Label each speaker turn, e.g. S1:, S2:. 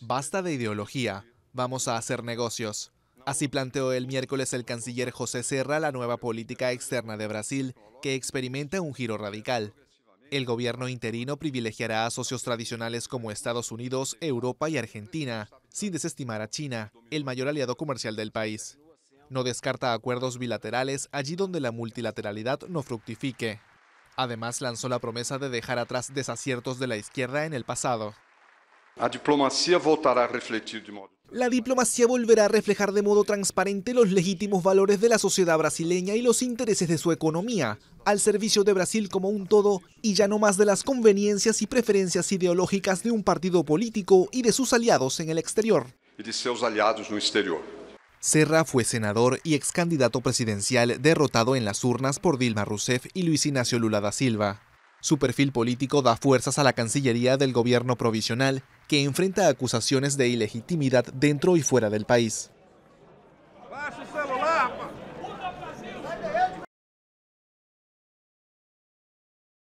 S1: Basta de ideología, vamos a hacer negocios. Así planteó el miércoles el canciller José Serra la nueva política externa de Brasil, que experimenta un giro radical. El gobierno interino privilegiará a socios tradicionales como Estados Unidos, Europa y Argentina, sin desestimar a China, el mayor aliado comercial del país. No descarta acuerdos bilaterales allí donde la multilateralidad no fructifique. Además, lanzó la promesa de dejar atrás desaciertos de la izquierda en el pasado.
S2: La diplomacia volverá
S1: a reflejar de modo transparente los legítimos valores de la sociedad brasileña y los intereses de su economía, al servicio de Brasil como un todo y ya no más de las conveniencias y preferencias ideológicas de un partido político y de sus aliados en el exterior. Y Serra fue senador y ex candidato presidencial derrotado en las urnas por Dilma Rousseff y Luis Ignacio Lula da Silva. Su perfil político da fuerzas a la Cancillería del Gobierno Provisional que enfrenta acusaciones de ilegitimidad dentro y fuera del país.